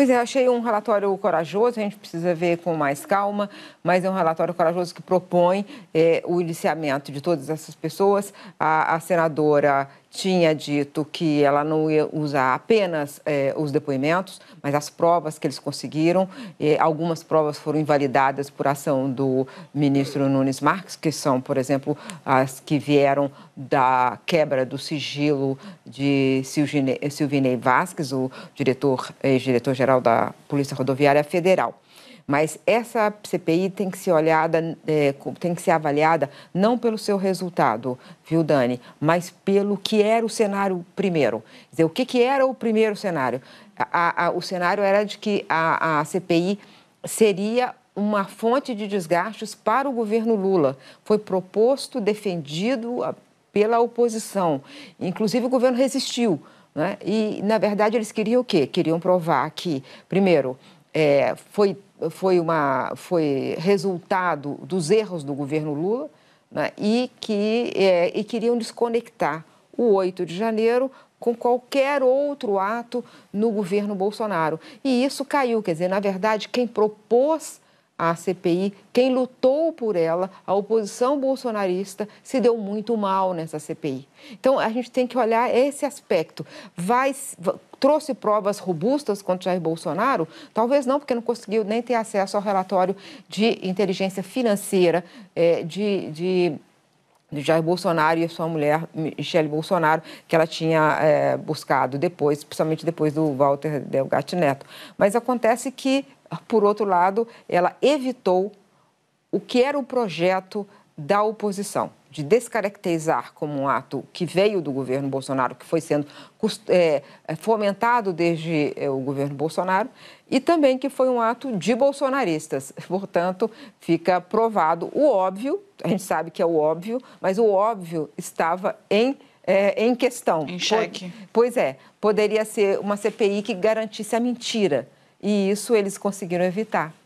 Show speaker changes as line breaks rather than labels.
Pois é, eu achei um relatório corajoso, a gente precisa ver com mais calma, mas é um relatório corajoso que propõe é, o iniciamento de todas essas pessoas. A, a, senadora tinha dito que ela não ia usar apenas é, os depoimentos, mas as provas que eles conseguiram. algumas provas foram invalidadas por ação do ministro Nunes Marques, que são, por exemplo, as que vieram da quebra do sigilo de Silvinei Vasquez, o diretor, ex-diretor-geral Geral da Polícia Rodoviária Federal. Mas essa CPI tem que ser olhada, é, tem que ser avaliada não pelo seu resultado, viu, Dani, mas pelo que era o cenário primeiro. Quer dizer, o que, que era o primeiro cenário? A, a, o cenário era de que a, a CPI seria uma fonte de desgastes para o governo Lula. Foi proposto, defendido pela oposição. Inclusive, o governo resistiu. Né? E, na verdade, eles queriam o quê? Queriam provar que, primeiro, é, foi, foi, uma, foi resultado dos erros do governo Lula né? e, que, é, e queriam desconectar o 8 de janeiro com qualquer outro ato no governo Bolsonaro. E isso caiu, quer dizer, na verdade, quem propôs a CPI, quem lutou por ela, a oposição bolsonarista, se deu muito mal nessa CPI. Então, a gente tem que olhar esse aspecto. Vai, trouxe provas robustas contra Jair Bolsonaro? Talvez não, porque não conseguiu nem ter acesso ao relatório de inteligência financeira, eh, de, de do Jair Bolsonaro e a sua mulher, Michele Bolsonaro, que ela tinha é, buscado depois, principalmente depois do Walter Delgatti Neto. Mas acontece que, por outro lado, ela evitou o que era o projeto da oposição de descaracterizar como um ato que veio do governo Bolsonaro, que foi sendo é, é, fomentado desde é, o governo Bolsonaro, e também que foi um ato de bolsonaristas. Portanto, fica provado o óbvio, a gente sabe que é o óbvio, mas o óbvio estava em é, em questão. Em cheque. Pois é, poderia ser uma CPI que garantisse a mentira. E isso eles conseguiram evitar.